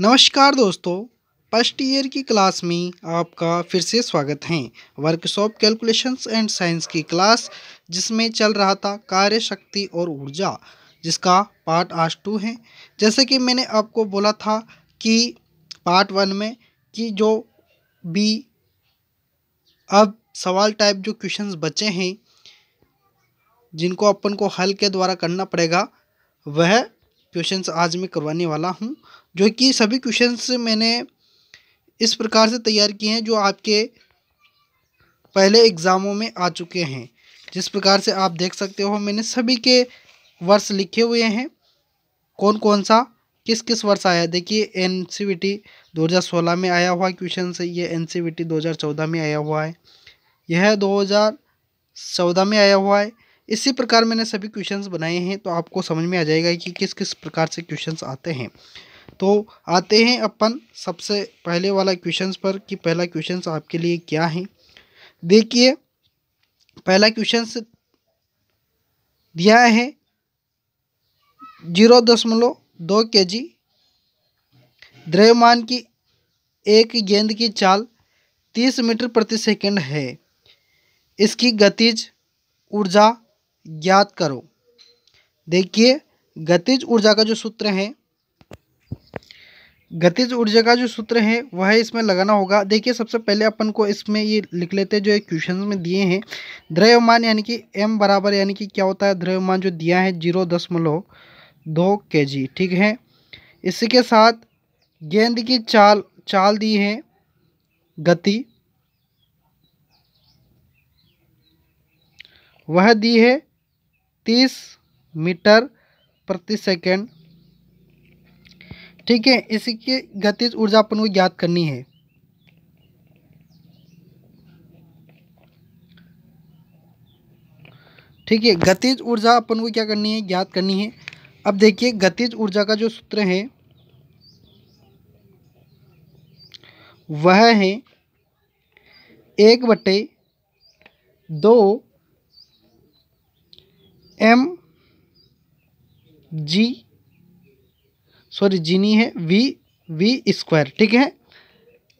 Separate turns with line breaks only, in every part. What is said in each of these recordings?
नमस्कार दोस्तों first year की क्लास में आपका फिर से स्वागत है वर्कशॉप कैलकुलेशंस एंड साइंस की क्लास जिसमें चल रहा था कार्य शक्ति और ऊर्जा जिसका पार्ट आज टू है जैसे कि मैंने आपको बोला था कि पार्ट वन में कि जो बी अब सवाल टाइप जो क्वेश्चंस बचे हैं जिनको अपन को हल के द्वारा करना पड़ेगा वह क्वेश्चंस आज मैं करवाने वाला हूँ जो कि सभी क्वेश्चंस मैंने इस प्रकार से तैयार किए हैं जो आपके पहले एग्ज़ामों में आ चुके हैं जिस प्रकार से आप देख सकते हो मैंने सभी के वर्ष लिखे हुए हैं कौन कौन सा किस किस वर्ष आया देखिए एन सी टी दो हज़ार सोलह में आया हुआ क्वेश्चन से ये एन सी बी टी दो हज़ार चौदह में आया हुआ है यह दो हज़ार चौदह में आया हुआ है इसी प्रकार मैंने सभी क्वेश्चंस बनाए हैं तो आपको समझ में आ जाएगा कि किस किस प्रकार से क्वेश्चंस आते हैं तो आते हैं अपन सबसे पहले वाला क्वेश्चंस पर कि पहला क्वेश्चंस आपके लिए क्या है देखिए पहला क्वेश्चंस दिया है जीरो दशमलव दो के जी द्रव्यमान की एक गेंद की चाल तीस मीटर प्रति सेकंड है इसकी गतिज ऊर्जा ज्ञात करो देखिए गतिज ऊर्जा का जो सूत्र है गतिज ऊर्जा का जो सूत्र है वह इसमें लगाना होगा देखिए सबसे पहले अपन को इसमें ये लिख लेते हैं जो एक क्वेश्चन में दिए हैं द्रव्यमान यानी कि एम बराबर यानी कि क्या होता है द्रव्यमान जो दिया है जीरो दशमलव दो के जी ठीक है इसी के साथ गेंद की चाल चाल दी है गति वह दी है तीस मीटर प्रति सेकेंड ठीक है इसी गतिज ऊर्जा अपन को ज्ञात करनी है ठीक है गतिज ऊर्जा अपन को क्या करनी है ज्ञात करनी है अब देखिए गतिज ऊर्जा का जो सूत्र है वह है एक बटे दो एम जी सॉरी जीनी है वी वी स्क्वायर ठीक है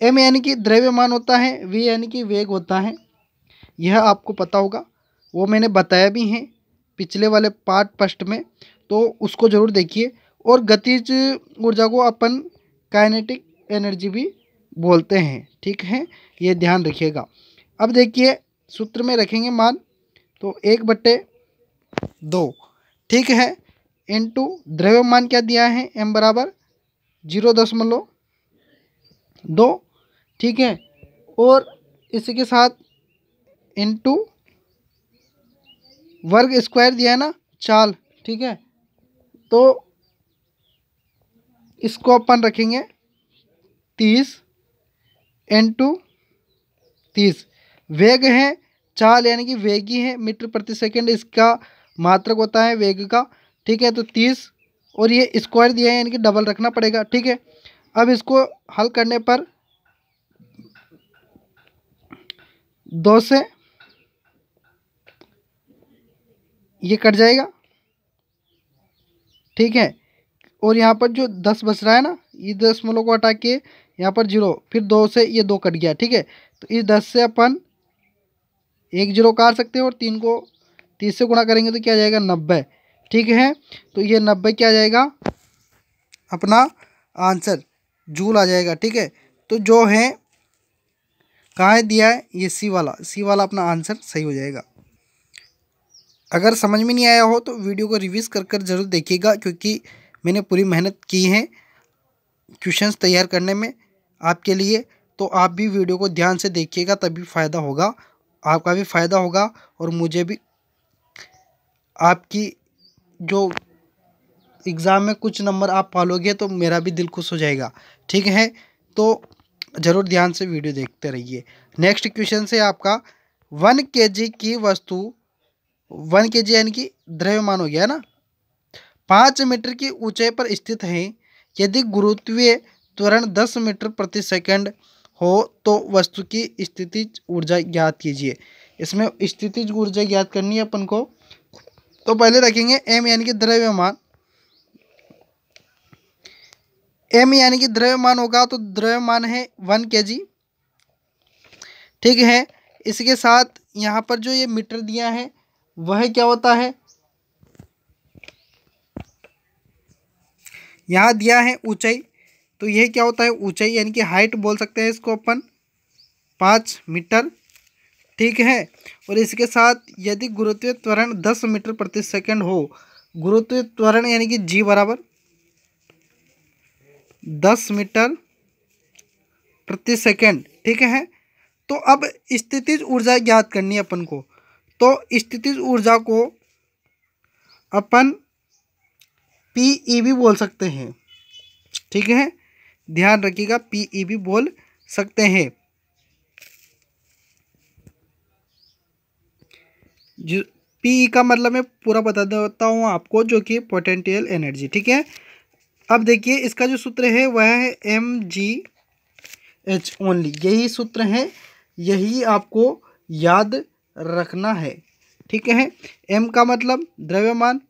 एम यानी कि द्रव्यमान होता है वी यानी कि वेग होता है यह आपको पता होगा वो मैंने बताया भी है पिछले वाले पार्ट फर्स्ट में तो उसको ज़रूर देखिए और गतिज ऊर्जा को अपन काइनेटिक एनर्जी भी बोलते हैं ठीक है ये ध्यान रखिएगा अब देखिए सूत्र में रखेंगे मान तो एक बट्टे दो ठीक है इंटू द्रव्यमान क्या दिया है एम बराबर जीरो दशमलव दो ठीक है और इसी के साथ इंटू वर्ग स्क्वायर दिया है ना चाल ठीक है तो इसको अपन रखेंगे तीस इंटू तीस वेग है चाल यानी कि वेगी है मीटर प्रति सेकंड इसका मात्रक होता है वेग का ठीक है तो तीस और ये स्क्वायर दिया है यानी कि डबल रखना पड़ेगा ठीक है अब इसको हल करने पर दो से ये कट जाएगा ठीक है और यहाँ पर जो दस बच रहा है ना ये दस मलों को हटा के यहाँ पर जीरो फिर दो से ये दो कट गया ठीक है तो इस दस से अपन एक जीरो काट सकते हैं और तीन को तीस से गुणा करेंगे तो क्या जाएगा नब्बे ठीक है तो ये नब्बे क्या आ जाएगा अपना आंसर जूल आ जाएगा ठीक है तो जो है कहाँ है दिया है ये सी वाला सी वाला अपना आंसर सही हो जाएगा अगर समझ में नहीं आया हो तो वीडियो को रिव्यूज़ कर कर ज़रूर देखिएगा क्योंकि मैंने पूरी मेहनत की है क्वेश्चंस तैयार करने में आपके लिए तो आप भी वीडियो को ध्यान से देखिएगा तभी फ़ायदा होगा आपका भी फ़ायदा होगा और मुझे भी आपकी जो एग्ज़ाम में कुछ नंबर आप पालोगे तो मेरा भी दिल खुश हो जाएगा ठीक है तो ज़रूर ध्यान से वीडियो देखते रहिए नेक्स्ट क्वेश्चन से आपका वन के की वस्तु वन के जी यानी कि द्रव्यमान हो गया ना पाँच मीटर की ऊंचाई पर स्थित है यदि गुरुत्वीय त्वरण दस मीटर प्रति सेकंड हो तो वस्तु की स्थिति ऊर्जा ज्ञात कीजिए इसमें स्थिति ऊर्जा ज्ञात करनी है अपन को तो पहले रखेंगे एम यानी कि द्रव्यमान एम यानी कि द्रव्यमान होगा तो द्रव्यमान है वन के जी ठीक है इसके साथ यहाँ पर जो ये मीटर दिया है वह क्या होता है यहाँ दिया है ऊंचाई तो यह क्या होता है ऊंचाई यानी कि हाइट बोल सकते हैं इसको अपन पाँच मीटर ठीक है और इसके साथ यदि गुरुत्वीय त्वरण दस मीटर प्रति सेकंड हो गुरुत्वीय त्वरण यानी कि जी बराबर दस मीटर प्रति सेकंड ठीक है तो अब स्थितिज ऊर्जा ज्ञात करनी है अपन को तो स्थितिज ऊर्जा को अपन पी ई भी बोल सकते हैं ठीक है ध्यान रखिएगा पी ई भी बोल सकते हैं जो पी का मतलब मैं पूरा बता देता हूँ आपको जो कि पोटेंशियल एनर्जी ठीक है अब देखिए इसका जो सूत्र है वह है एम जी एच ओनली यही सूत्र है यही आपको याद रखना है ठीक है एम का मतलब द्रव्यमान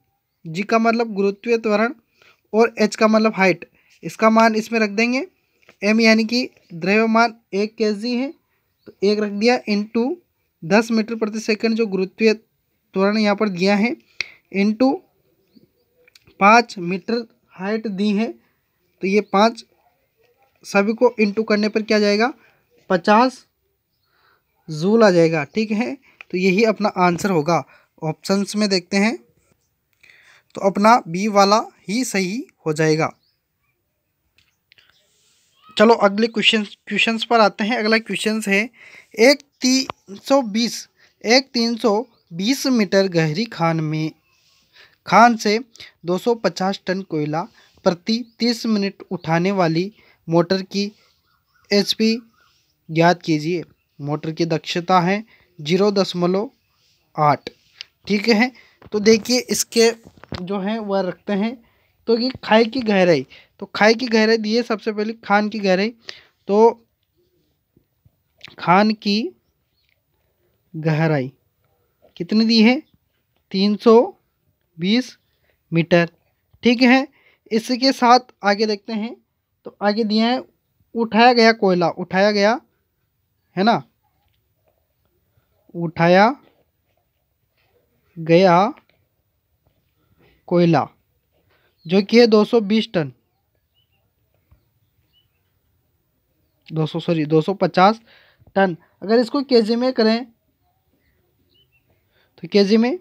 जी का मतलब गुरुत्वीय त्वरण और एच का मतलब हाइट इसका मान इसमें रख देंगे एम यानी कि द्रव्यमान एक के जी है तो एक रख दिया इन टू दस मीटर प्रति सेकंड जो गुरुत्वीय त्वरण यहाँ पर दिया है इंटू पाँच मीटर हाइट दी है तो ये पाँच सभी को इंटू करने पर क्या जाएगा पचास जूल आ जाएगा ठीक है तो यही अपना आंसर होगा ऑप्शंस में देखते हैं तो अपना बी वाला ही सही हो जाएगा चलो अगले क्वेश्चन क्वेश्चन पर आते हैं अगला क्वेश्चन है एक तीन सौ बीस एक तीन सौ बीस मीटर गहरी खान में खान से दो सौ पचास टन कोयला प्रति तीस मिनट उठाने वाली मोटर की एच पी ज्ञात कीजिए मोटर की दक्षता है जीरो दशमलव आठ ठीक है तो देखिए इसके जो है वह रखते हैं तो ये खाई की गहराई तो खाई की गहराई दी है सबसे पहले खान की गहराई तो खान की गहराई कितनी दी है तीन सौ बीस मीटर ठीक है इसके साथ आगे देखते हैं तो आगे दिया है उठाया गया कोयला उठाया गया है ना उठाया गया कोयला जो कि है 220 टन दो सौ सॉरी दो सौ पचास टन अगर इसको केजी में करें तो केजी में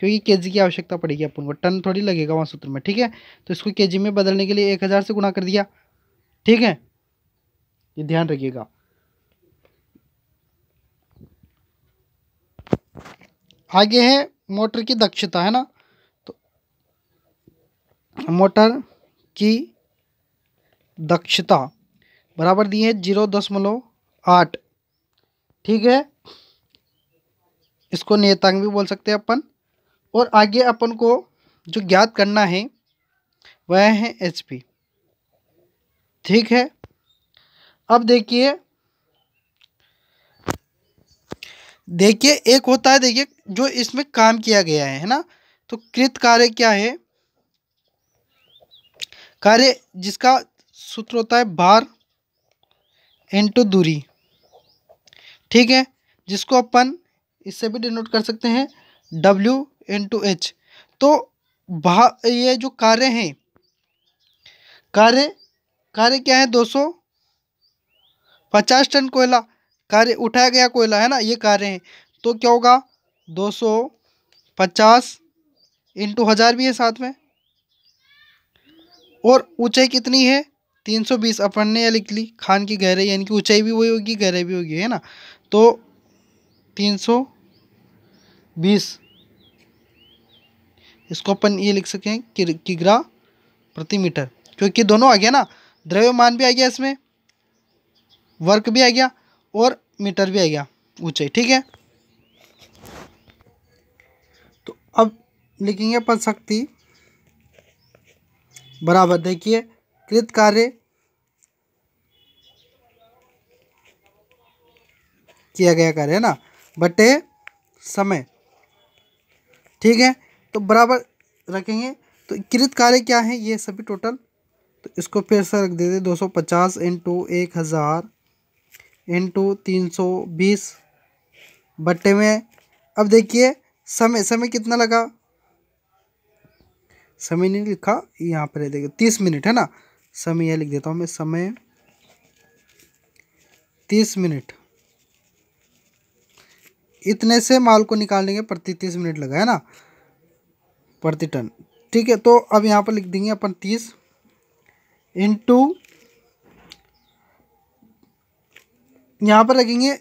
क्योंकि केजी की आवश्यकता पड़ेगी अपन को टन थोड़ी लगेगा वहाँ सूत्र में ठीक है तो इसको केजी में बदलने के लिए एक हज़ार से गुणा कर दिया ठीक है ये ध्यान रखिएगा आगे है मोटर की दक्षता है ना तो मोटर की दक्षता बराबर दिए हैं जीरो दशमलव आठ ठीक है इसको नेतांग भी बोल सकते हैं अपन और आगे अपन को जो ज्ञात करना है वह है एच पी ठीक है अब देखिए देखिए एक होता है देखिए जो इसमें काम किया गया है है ना तो कृत कार्य क्या है कार्य जिसका सूत्र होता है बार इंटू दूरी ठीक है जिसको अपन इससे भी डिनोट कर सकते हैं डब्ल्यू इंटू एच तो भा ये जो कार्य हैं कार्य कार्य क्या है दो सौ पचास टन कोयला कार्य उठाया गया कोयला है ना ये कार्य हैं तो क्या होगा दो सौ पचास इंटू हज़ार भी है साथ में और ऊंचाई कितनी है तीन सौ बीस अपन ने यह लिख ली खान की गहराई यानी कि ऊंचाई भी वही होगी गहराई भी होगी है ना तो तीन सौ बीस इसको अपन ये लिख सकें कि किग्रा प्रति मीटर क्योंकि दोनों आ गया ना द्रव्यमान भी आ गया इसमें वर्क भी आ गया और मीटर भी आ गया ऊंचाई ठीक है तो अब लिखेंगे अपन शक्ति बराबर देखिए कृत कार्य किया गया कार्य है ना बटे समय ठीक है तो बराबर रखेंगे तो कृत कार्य क्या है ये सभी टोटल तो इसको फिर से रख देते दो सौ पचास इंटू एक हज़ार इंटू तीन सौ बीस बट्टे में अब देखिए समय समय कितना लगा समय नहीं लिखा यहाँ पर देखिए तीस मिनट है ना समय यह लिख देता हूँ मैं समय तीस मिनट इतने से माल को निकालने के प्रति तीस मिनट लगा है ना प्रति टन ठीक है तो अब यहाँ पर लिख देंगे अपन तीस इंटू यहाँ पर लगेंगे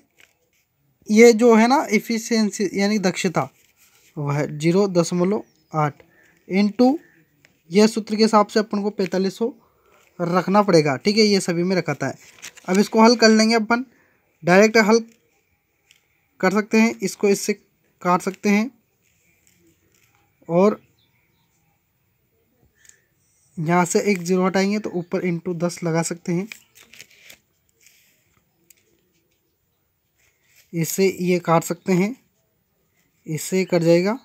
ये जो है ना इफिशियंसी यानी दक्षता वह जीरो दशमलव आठ इंटू यह सूत्र के हिसाब से अपन को पैंतालीस सौ रखना पड़ेगा ठीक है ये सभी में रखाता है अब इसको हल कर लेंगे अपन डायरेक्ट हल कर सकते हैं इसको इससे काट सकते हैं और यहाँ से एक जीरो हटाएंगे तो ऊपर इंटू दस लगा सकते हैं इससे ये काट सकते हैं इससे कट जाएगा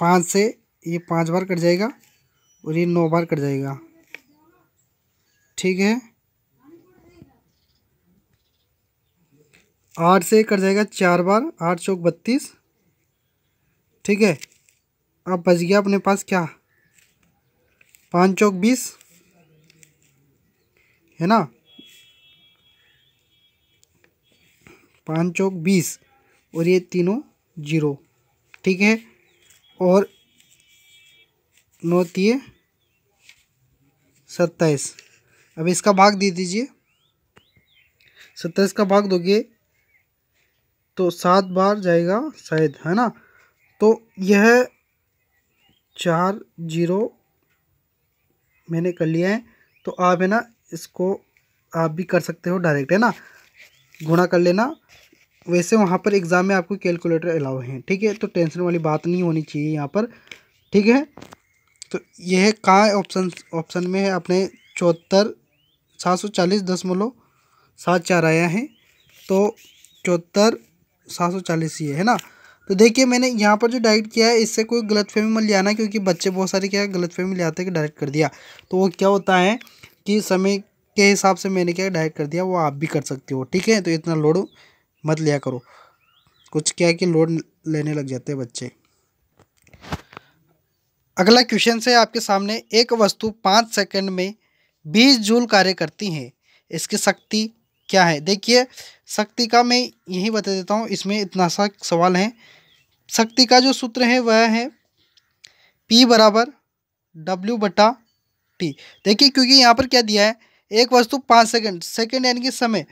पाँच से ये पांच बार कट जाएगा और ये नौ बार कट जाएगा ठीक है आठ से कट जाएगा चार बार आठ चौक बत्तीस ठीक है अब बच गया अपने पास क्या पाँच चौक बीस है ना पाँच चौक बीस और ये तीनों जीरो ठीक है और नौ तीय सत्ताईस अब इसका भाग दे दीजिए सत्ताईस का भाग दोगे तो सात बार जाएगा शायद है ना तो यह चार जीरो मैंने कर लिया है तो आप है ना इसको आप भी कर सकते हो डायरेक्ट है ना गुणा कर लेना वैसे वहाँ पर एग्ज़ाम में आपको कैलकुलेटर अलाउ हैं ठीक है तो टेंशन वाली बात नहीं होनी चाहिए यहाँ पर ठीक है तो यह कहाँ ऑप्शन ऑप्शन में है अपने चौहत्तर सात सौ चालीस दशमलव सात चार आया है तो चौहत्तर सात सौ चालीस ये है ना तो देखिए मैंने यहाँ पर जो डायरेक्ट किया है इससे कोई गलत फहमी मत ले आना क्योंकि बच्चे बहुत सारे क्या गलत फहमी ले आते हैं कि डायरेक्ट कर दिया तो वो क्या होता है कि समय के हिसाब से मैंने क्या डायरेक्ट कर दिया वो आप भी कर सकते हो ठीक है तो इतना लोड मत लिया करो कुछ क्या है कि लोड लेने लग जाते हैं बच्चे अगला क्वेश्चन से आपके सामने एक वस्तु पाँच सेकंड में बीस जूल कार्य करती है इसकी शक्ति क्या है देखिए शक्ति का मैं यही बता देता हूँ इसमें इतना सा सवाल है शक्ति का जो सूत्र है वह है पी बराबर डब्ल्यू बटा टी देखिए क्योंकि यहाँ पर क्या दिया है एक वस्तु पाँच सेकंड सेकंड यानी कि समय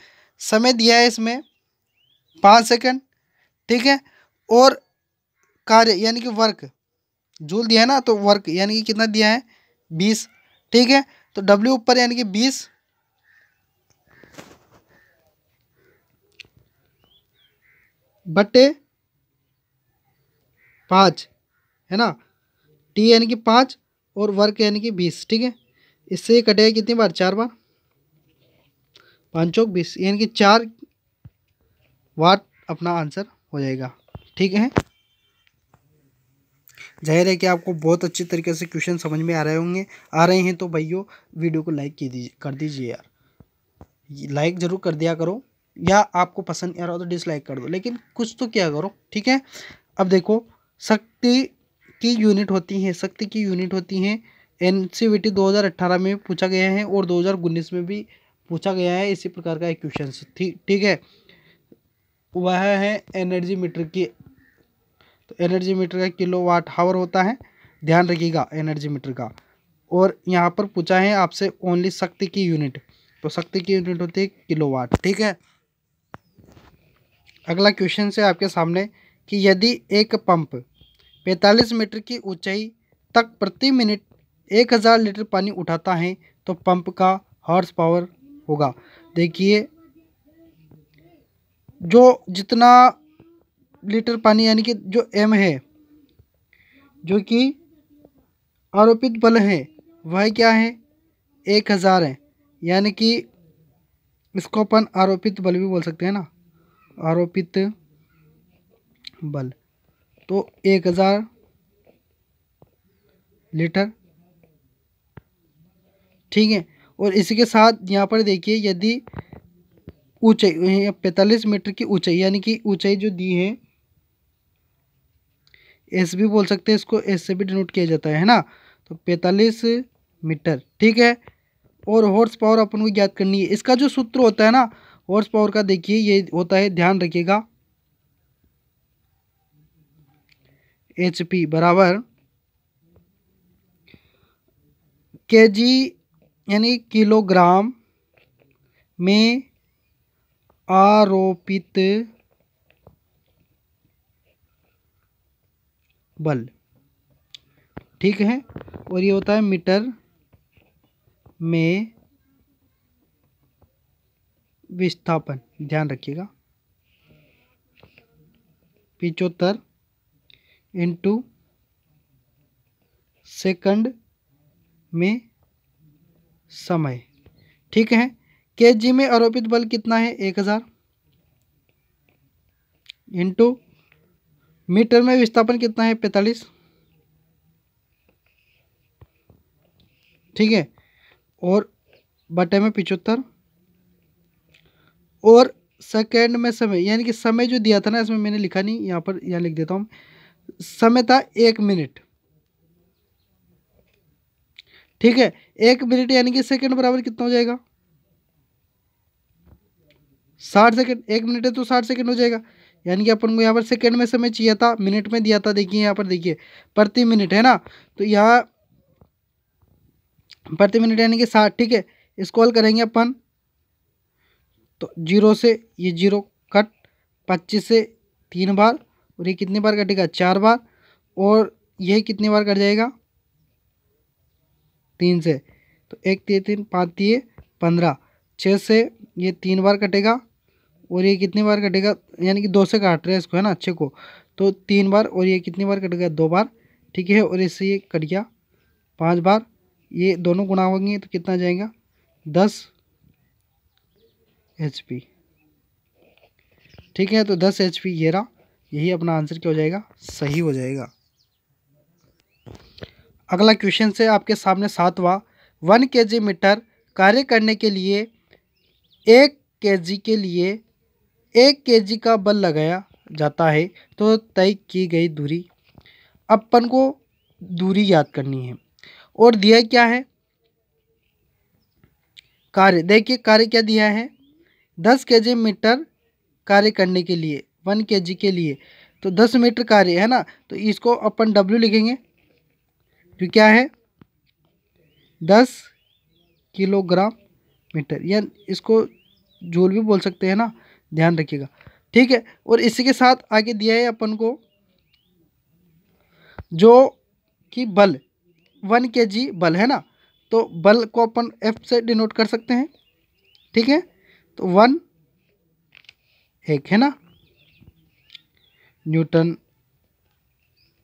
समय दिया है इसमें पाँच सेकंड ठीक है और कार्य यानी कि वर्क जूल दिया है ना तो वर्क यानी कि कितना दिया है बीस ठीक है तो डब्ल्यू ऊपर यानी कि बीस बटे पाँच है ना टी यानी कि पाँच और वर्क यानी कि बीस ठीक है इससे ये कटेगा कितनी बार चार बार पाँचों बीस यानी कि चार वाट अपना आंसर हो जाएगा ठीक है जाहिर है कि आपको बहुत अच्छी तरीके से क्वेश्चन समझ में आ रहे होंगे आ रहे हैं तो भैया वीडियो को लाइक की दीजिए कर दीजिए यार लाइक ज़रूर कर दिया करो या आपको पसंद आ रहा हो तो डिसलाइक कर दो लेकिन कुछ तो क्या करो ठीक है अब देखो शक्ति की यूनिट होती है शक्ति की यूनिट होती है एन सी वी टी दो में पूछा गया है और दो में भी पूछा गया है इसी प्रकार का एक क्वेश्चन थी ठीक है वह है एनर्जी मीटर की तो एनर्जी मीटर का किलो वाट हावर होता है ध्यान रखिएगा एनर्जी मीटर का और यहाँ पर पूछा है आपसे ओनली शक्ति की यूनिट तो शक्ति की यूनिट होती है किलो वाट ठीक है अगला क्वेश्चन से आपके सामने कि यदि एक पंप 45 मीटर की ऊंचाई तक प्रति मिनट 1000 लीटर पानी उठाता है तो पंप का हॉर्स पावर होगा देखिए जो जितना लीटर पानी यानी कि जो एम है जो कि आरोपित बल है वह क्या है एक हज़ार है यानी कि इसको अपन आरोपित बल भी बोल सकते हैं ना आरोपित बल तो एक हज़ार लीटर ठीक है और इसी के साथ यहाँ पर देखिए यदि ऊंचाई पैंतालीस मीटर की ऊंचाई यानी कि ऊंचाई जो दी है एस भी बोल सकते हैं इसको एस से भी डिनोट किया जाता है ना तो पैंतालीस मीटर ठीक है और हॉर्स पावर अपन को ज्ञात करनी है इसका जो सूत्र होता है ना हॉर्स पावर का देखिए ये होता है ध्यान रखिएगा एच पी बराबर के जी यानी किलोग्राम में आरोपित बल ठीक है और ये होता है मीटर में विस्थापन ध्यान रखिएगा पिचोत्तर इंटू सेकंड में समय ठीक है के जी में आरोपित बल कितना है एक हज़ार इंटू मीटर में विस्थापन कितना है पैंतालीस ठीक है और बटे में पिचहत्तर और सेकेंड में समय यानी कि समय जो दिया था ना इसमें मैंने लिखा नहीं यहाँ पर यहाँ लिख देता हूँ समय था एक मिनट ठीक है एक मिनट यानी कि सेकेंड बराबर कितना हो जाएगा साठ सेकेंड एक मिनट है तो साठ सेकेंड हो जाएगा यानी कि अपन को यहाँ पर सेकेंड में समय चाहिए था मिनट में दिया था देखिए यहाँ पर देखिए प्रति मिनट है ना तो यहाँ प्रति मिनट यानी कि साठ ठीक है इसको करेंगे अपन तो जीरो से ये जीरो कट पच्चीस से तीन बार और ये कितनी बार कटेगा चार बार और ये कितनी बार कट जाएगा तीन से तो एक तीन तीन पाँच तीन पंद्रह छः से ये तीन बार कटेगा और ये कितनी बार कटेगा यानी कि दो से काट रहे हैं इसको है ना अच्छे को तो तीन बार और ये कितनी बार कट गया दो बार ठीक है और इससे ये कट गया पाँच बार ये दोनों गुणा होंगे तो कितना जाएगा दस एच पी ठीक है तो दस एच पी ये रहा यही अपना आंसर क्या हो जाएगा सही हो जाएगा अगला क्वेश्चन से आपके सामने सातवा वन के जी मीटर कार्य करने के लिए एक के जी के लिए एक केजी का बल लगाया जाता है तो तय की गई दूरी अपन को दूरी याद करनी है और दिया क्या है कार्य देखिए कार्य क्या दिया है दस के मीटर कार्य करने के लिए वन के के लिए तो दस मीटर कार्य है ना तो इसको अपन डब्ल्यू लिखेंगे जो तो क्या है दस किलोग्राम मीटर या इसको जूल भी बोल सकते हैं ना ध्यान रखिएगा ठीक है और इसी के साथ आगे दिया है अपन को जो कि बल वन के जी बल है ना तो बल को अपन एफ से डिनोट कर सकते हैं ठीक है तो वन एक है ना न्यूटन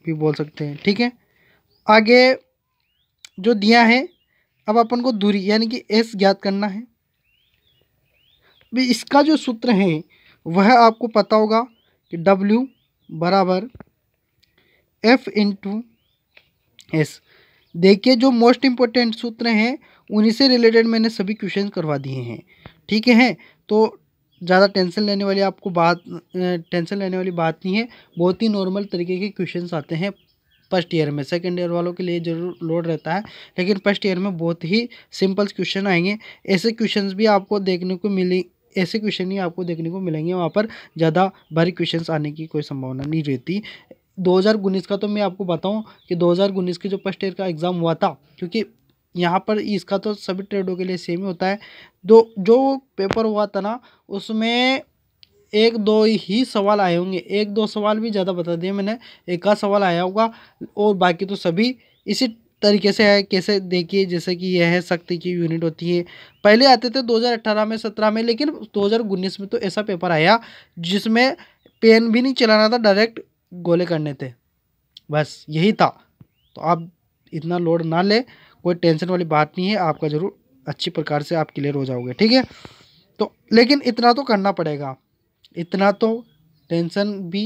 भी बोल सकते हैं ठीक है आगे जो दिया है अब अपन को दूरी यानी कि एस ज्ञात करना है में इसका जो सूत्र है वह आपको पता होगा कि डब्ल्यू बराबर एफ टू एस देखिए जो मोस्ट इम्पोर्टेंट सूत्र हैं उन्हीं से रिलेटेड मैंने सभी क्वेश्चन करवा दिए हैं ठीक है तो ज़्यादा टेंशन लेने वाली आपको बात टेंशन लेने वाली बात नहीं है बहुत ही नॉर्मल तरीके के क्वेश्चंस आते हैं फर्स्ट ईयर में सेकेंड ईयर वालों के लिए जरूर लोड रहता है लेकिन फर्स्ट ईयर में बहुत ही सिंपल क्वेश्चन आएंगे ऐसे क्वेश्चंस भी आपको देखने को मिले ऐसे क्वेश्चन ही आपको देखने को मिलेंगे वहाँ पर ज़्यादा भारी क्वेश्चन आने की कोई संभावना नहीं रहती 2019 का तो मैं आपको बताऊं कि 2019 के जो फर्स्ट ईयर का एग्ज़ाम हुआ था क्योंकि यहाँ पर इसका तो सभी ट्रेडों के लिए सेम ही होता है दो जो पेपर हुआ था ना उसमें एक दो ही सवाल आए होंगे एक दो सवाल भी ज़्यादा बता दिए मैंने एक का सवाल आया होगा और बाकी तो सभी इसी तरीके से है कैसे देखिए जैसे कि यह है शक्ति की यूनिट होती है पहले आते थे 2018 में 17 में लेकिन 2019 में तो ऐसा पेपर आया जिसमें पेन भी नहीं चलाना था डायरेक्ट गोले करने थे बस यही था तो आप इतना लोड ना ले कोई टेंशन वाली बात नहीं है आपका ज़रूर अच्छी प्रकार से आप क्लियर हो जाओगे ठीक है तो लेकिन इतना तो करना पड़ेगा इतना तो टेंशन भी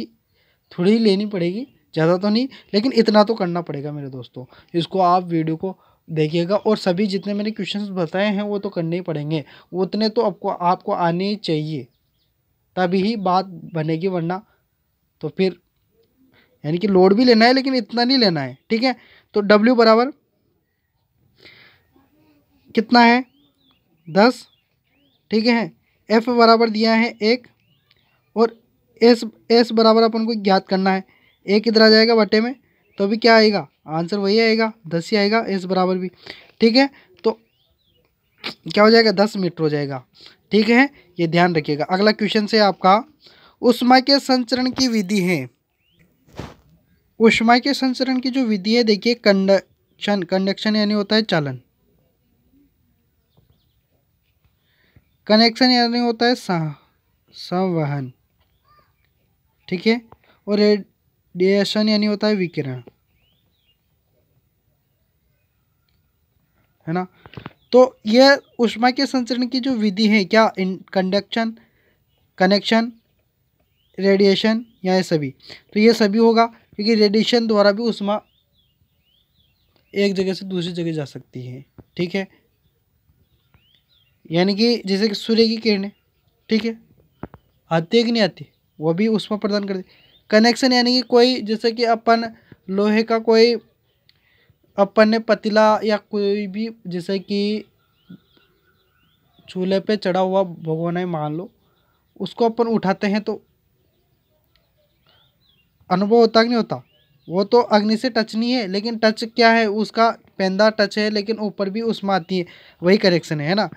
थोड़ी लेनी पड़ेगी ज़्यादा तो नहीं लेकिन इतना तो करना पड़ेगा मेरे दोस्तों इसको आप वीडियो को देखिएगा और सभी जितने मैंने क्वेश्चंस बताए हैं वो तो करने ही पड़ेंगे उतने तो आपको आपको आने ही चाहिए तभी ही बात बनेगी वरना तो फिर यानी कि लोड भी लेना है लेकिन इतना नहीं लेना है ठीक है तो डब्ल्यू बराबर कितना है दस ठीक है एफ बराबर दिया है एक और एस एस बराबर अपन को ज्ञात करना है एक इधर आ जाएगा बटे में तो अभी क्या आएगा आंसर वही आएगा दस ही आएगा एस बराबर भी ठीक है तो क्या हो जाएगा दस मीटर हो जाएगा ठीक है ये ध्यान रखिएगा अगला क्वेश्चन से आपका उष्मा के संचरण की विधि है उष्मा के संचरण की जो विधि है देखिए कंडक्शन कंडक्शन यानी होता है चालन कनेक्शन यानी होता है संवहन ठीक है और रेड डिएशन यानी होता है विकिरण है ना तो यह उष्मा के संचरण की जो विधि है क्या इन कंडक्शन कनेक्शन रेडिएशन या ये सभी तो ये सभी होगा क्योंकि रेडिएशन द्वारा भी उष्मा एक जगह से दूसरी जगह जा सकती है ठीक है यानी कि जैसे कि सूर्य की किरणें ठीक है आती है कि नहीं आती वो भी उष्मा प्रदान करती कनेक्शन यानी कि कोई जैसे कि अपन लोहे का कोई अपन ने पतीला या कोई भी जैसे कि चूल्हे पे चढ़ा हुआ भगवाना ही मान लो उसको अपन उठाते हैं तो अनुभव होता कि नहीं होता वो तो अग्नि से टच नहीं है लेकिन टच क्या है उसका पैंदा टच है लेकिन ऊपर भी उसमें आती है वही करेक्शन है ना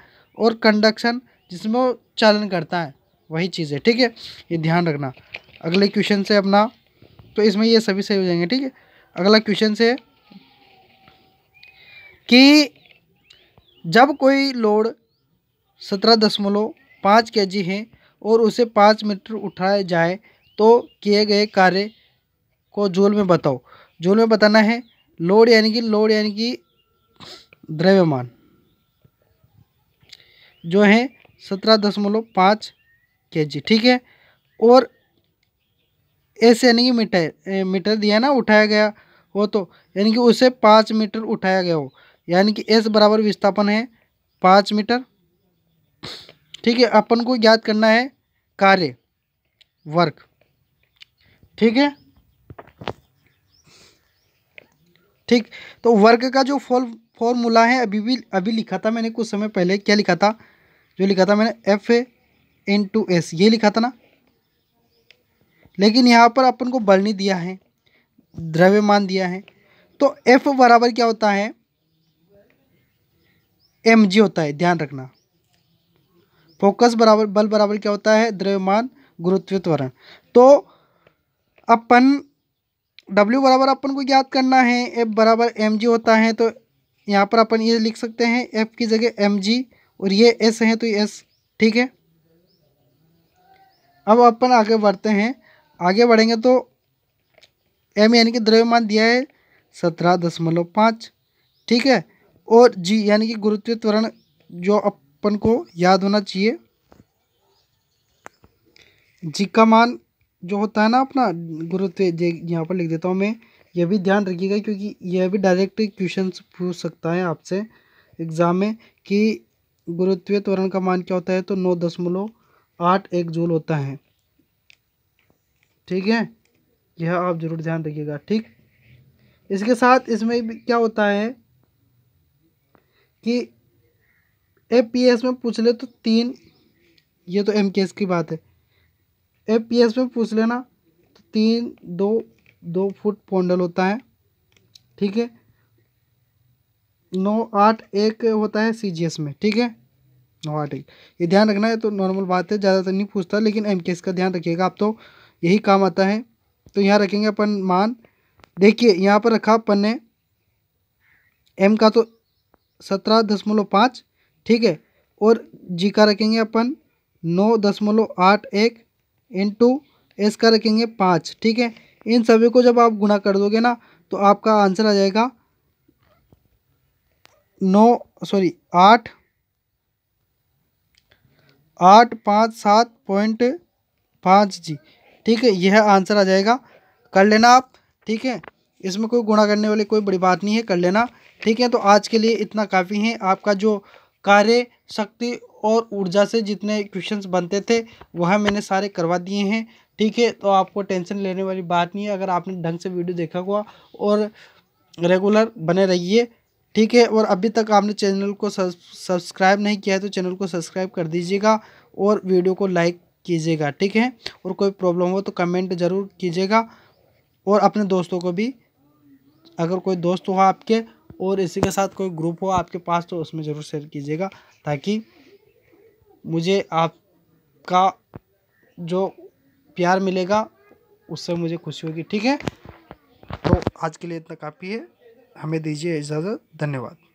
और कंडक्शन जिसमें वो चालन करता है वही चीज़ है ठीक है ये ध्यान रखना अगले क्वेश्चन से अपना तो इसमें ये सभी सही हो जाएंगे ठीक है अगला क्वेश्चन से कि जब कोई लोड सत्रह दशमलव पाँच के जी है और उसे पाँच मीटर उठाया जाए तो किए गए कार्य को जोल में बताओ जोल में बताना है लोड यानी कि लोड यानी कि द्रव्यमान जो है सत्रह दशमलव पाँच के जी ठीक है और ऐसे यानी कि मीटर मीटर दिया ना उठाया गया हो तो यानी कि उसे पाँच मीटर उठाया गया हो यानी कि एस बराबर विस्थापन है पाँच मीटर ठीक है अपन को याद करना है कार्य वर्क ठीक है ठीक तो वर्क का जो फॉल फॉर्मूला है अभी भी अभी लिखा था मैंने कुछ समय पहले क्या लिखा था जो लिखा था मैंने F A into S ये लिखा था ना लेकिन यहाँ पर अपन को बल नहीं दिया है द्रव्यमान दिया है तो एफ बराबर क्या होता है एम जी होता है ध्यान रखना फोकस बराबर बल बराबर क्या होता है द्रव्यमान गुरुत्व त्वरण तो अपन डब्ल्यू बराबर अपन को ज्ञात करना है एफ बराबर एम जी होता है तो यहाँ पर अपन ये लिख सकते हैं एफ की जगह एम जी और ये एस है तो ये एस ठीक है अब अपन आगे बढ़ते हैं आगे बढ़ेंगे तो एम यानी कि द्रव्यमान दिया है सत्रह दशमलव पाँच ठीक है और जी यानी कि गुरुत्व त्वरण जो अपन को याद होना चाहिए जी का मान जो होता है ना अपना गुरुत्व यहाँ पर लिख देता हूँ मैं यह भी ध्यान रखिएगा क्योंकि यह भी डायरेक्ट क्वेश्चन पूछ सकता है आपसे एग्ज़ाम में कि गुरुत्वीय त्वरण का मान क्या होता है तो नौ दशमलव आठ एक जूल होता है ठीक है यह आप ज़रूर ध्यान रखिएगा ठीक इसके साथ इसमें भी क्या होता है कि ए पी एस में पूछ ले तो तीन ये तो एम के एस की बात है ए पी एस में पूछ लेना तो तीन दो दो फुट पोंडल होता है ठीक है नौ आठ एक होता है सी जी एस में ठीक है नौ आठ एक ये ध्यान रखना है तो नॉर्मल बात है ज़्यादातर नहीं पूछता लेकिन एम के एस का ध्यान रखिएगा आप तो यही काम आता है तो यहाँ रखेंगे अपन मान देखिए यहाँ पर रखा अपन ने एम का तो सत्रह दशमलव पाँच ठीक है और जी का रखेंगे अपन नौ दशमलव आठ एक इंटू एस का रखेंगे पाँच ठीक है इन सभी को जब आप गुणा कर दोगे ना तो आपका आंसर आ जाएगा नौ सॉरी आठ आठ पाँच सात पॉइंट पाँच जी ठीक है यह आंसर आ जाएगा कर लेना आप ठीक है इसमें कोई गुणा करने वाली कोई बड़ी बात नहीं है कर लेना ठीक है तो आज के लिए इतना काफ़ी है आपका जो कार्य शक्ति और ऊर्जा से जितने क्वेश्चंस बनते थे वह मैंने सारे करवा दिए हैं ठीक है तो आपको टेंशन लेने वाली बात नहीं है अगर आपने ढंग से वीडियो देखा हुआ और रेगुलर बने रहिए ठीक है और अभी तक आपने चैनल को सब्सक्राइब नहीं किया है तो चैनल को सब्सक्राइब कर दीजिएगा और वीडियो को लाइक कीजिएगा ठीक है और कोई प्रॉब्लम हो तो कमेंट ज़रूर कीजिएगा और अपने दोस्तों को भी अगर कोई दोस्त हो आपके और इसी के साथ कोई ग्रुप हो आपके पास तो उसमें ज़रूर शेयर कीजिएगा ताकि मुझे आपका जो प्यार मिलेगा उससे मुझे खुशी होगी ठीक है तो आज के लिए इतना काफ़ी है हमें दीजिए इजाज़त धन्यवाद